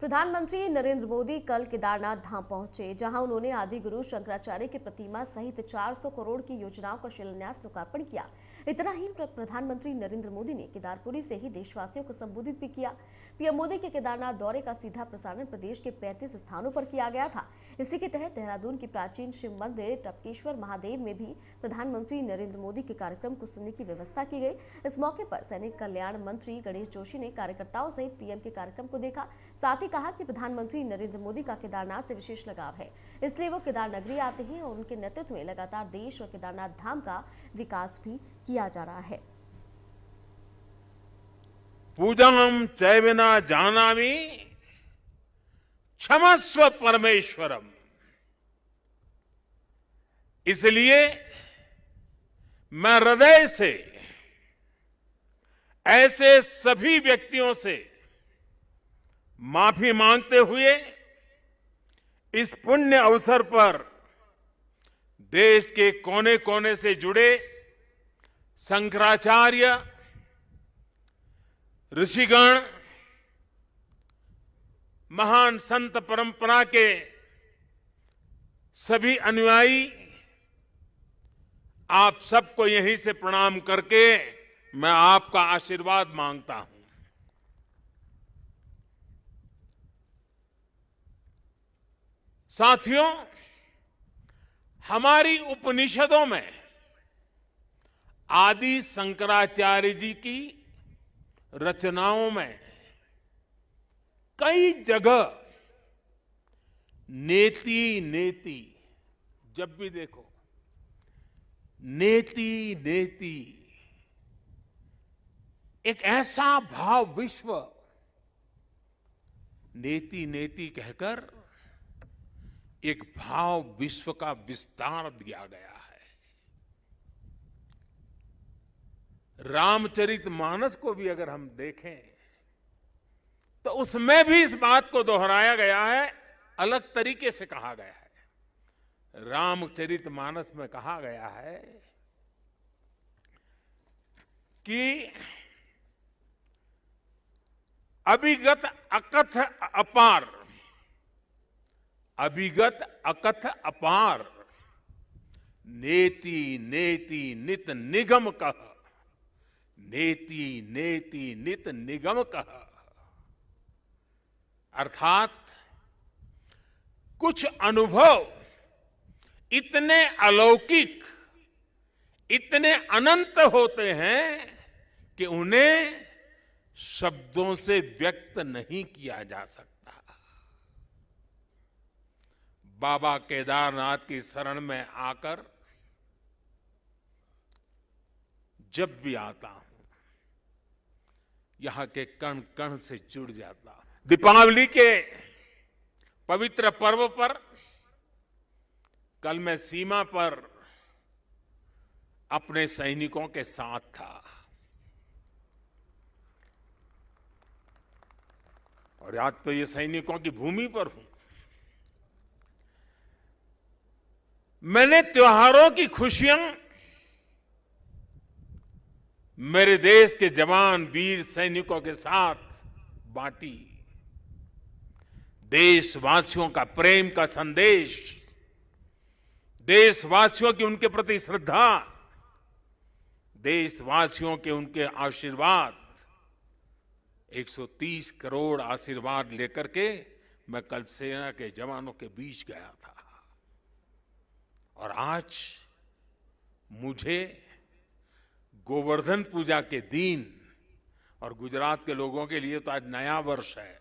प्रधानमंत्री नरेंद्र मोदी कल केदारनाथ धाम पहुंचे जहां उन्होंने आदि गुरु शंकराचार्य की प्रतिमा सहित 400 करोड़ की योजनाओं का शिलान्यास लोकार्पण किया इतना ही प्रधानमंत्री नरेंद्र मोदी ने केदारपुरी से ही देशवासियों को संबोधित भी किया पीएम मोदी के केदारनाथ दौरे का सीधा प्रसारण प्रदेश के पैंतीस स्थानों पर किया गया था इसी के तहत देहरादून की प्राचीन शिव मंदिर टपकेश्वर महादेव में भी प्रधानमंत्री नरेंद्र मोदी के कार्यक्रम को सुनने की व्यवस्था की गई इस मौके पर सैनिक कल्याण मंत्री गणेश जोशी ने कार्यकर्ताओं सहित पीएम के कार्यक्रम को देखा साथ ही ही कहा कि प्रधानमंत्री नरेंद्र मोदी का केदारनाथ से विशेष लगाव है इसलिए वो केदार नगरी आते हैं और उनके नेतृत्व में लगातार देश और केदारनाथ धाम का विकास भी किया जा रहा है पूजनम चैविना जाना क्षमस्व परमेश्वरम इसलिए मैं हृदय से ऐसे सभी व्यक्तियों से माफी मांगते हुए इस पुण्य अवसर पर देश के कोने कोने से जुड़े शंकराचार्य ऋषिगण महान संत परंपरा के सभी अनुयायी आप सबको यहीं से प्रणाम करके मैं आपका आशीर्वाद मांगता हूं साथियों हमारी उपनिषदों में आदि शंकराचार्य जी की रचनाओं में कई जगह नेति नेति जब भी देखो नेति नेति एक ऐसा भाव विश्व नेति नेति कहकर एक भाव विश्व का विस्तार दिया गया है रामचरित मानस को भी अगर हम देखें तो उसमें भी इस बात को दोहराया गया है अलग तरीके से कहा गया है रामचरित मानस में कहा गया है कि अभिगत अकथ अपार अभिगत अकथ अपार नेति नेति नित निगम कह नेति नेति नित निगम कह अर्थात कुछ अनुभव इतने अलौकिक इतने अनंत होते हैं कि उन्हें शब्दों से व्यक्त नहीं किया जा सकता बाबा केदारनाथ की शरण में आकर जब भी आता हूं यहां के कण कण से जुड़ जाता दीपावली के पवित्र पर्व पर कल मैं सीमा पर अपने सैनिकों के साथ था और आज तो ये सैनिकों की भूमि पर हूं मैंने त्योहारों की खुशियां मेरे देश के जवान वीर सैनिकों के साथ बांटी देशवासियों का प्रेम का संदेश देशवासियों की उनके प्रति श्रद्धा देशवासियों के उनके आशीर्वाद 130 करोड़ आशीर्वाद लेकर के मैं कल सेना के जवानों के बीच गया था और आज मुझे गोवर्धन पूजा के दिन और गुजरात के लोगों के लिए तो आज नया वर्ष है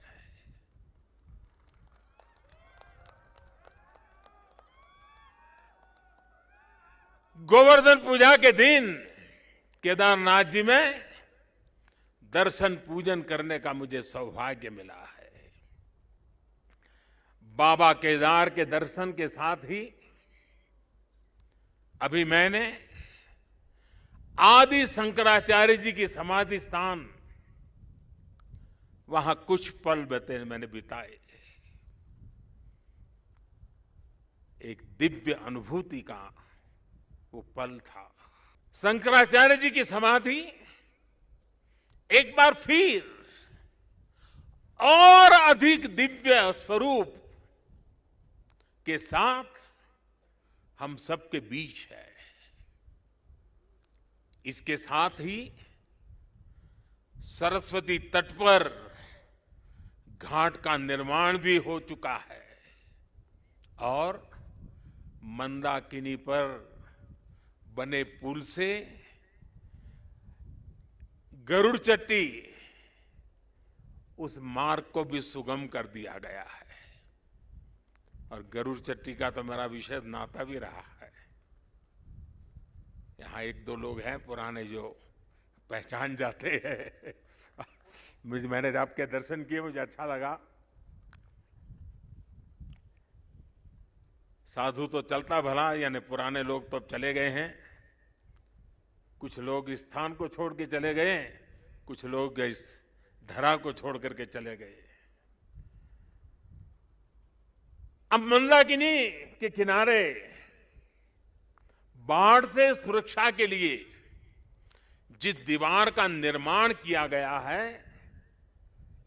गोवर्धन पूजा के दिन केदारनाथ जी में दर्शन पूजन करने का मुझे सौभाग्य मिला है बाबा केदार के दर्शन के साथ ही अभी मैंने आदि शंकराचार्य जी की समाधि स्थान वहां कुछ पल बते मैंने बिताए एक दिव्य अनुभूति का वो पल था शंकराचार्य जी की समाधि एक बार फिर और अधिक दिव्य स्वरूप के साथ हम सबके बीच है इसके साथ ही सरस्वती तट पर घाट का निर्माण भी हो चुका है और मंदाकिनी पर बने पुल से गरुड़ चट्टी उस मार्ग को भी सुगम कर दिया गया है और गरुड़ चट्टी का तो मेरा विशेष नाता भी रहा है यहाँ एक दो लोग हैं पुराने जो पहचान जाते हैं मुझे मैंने आपके दर्शन किए मुझे अच्छा लगा साधु तो चलता भला यानी पुराने लोग तो चले गए हैं कुछ लोग स्थान को छोड़ के चले गए कुछ लोग इस धरा को छोड़ करके चले गए अब मंदाकिनी के किनारे बाढ़ से सुरक्षा के लिए जिस दीवार का निर्माण किया गया है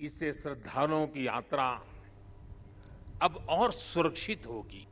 इससे श्रद्धालुओं की यात्रा अब और सुरक्षित होगी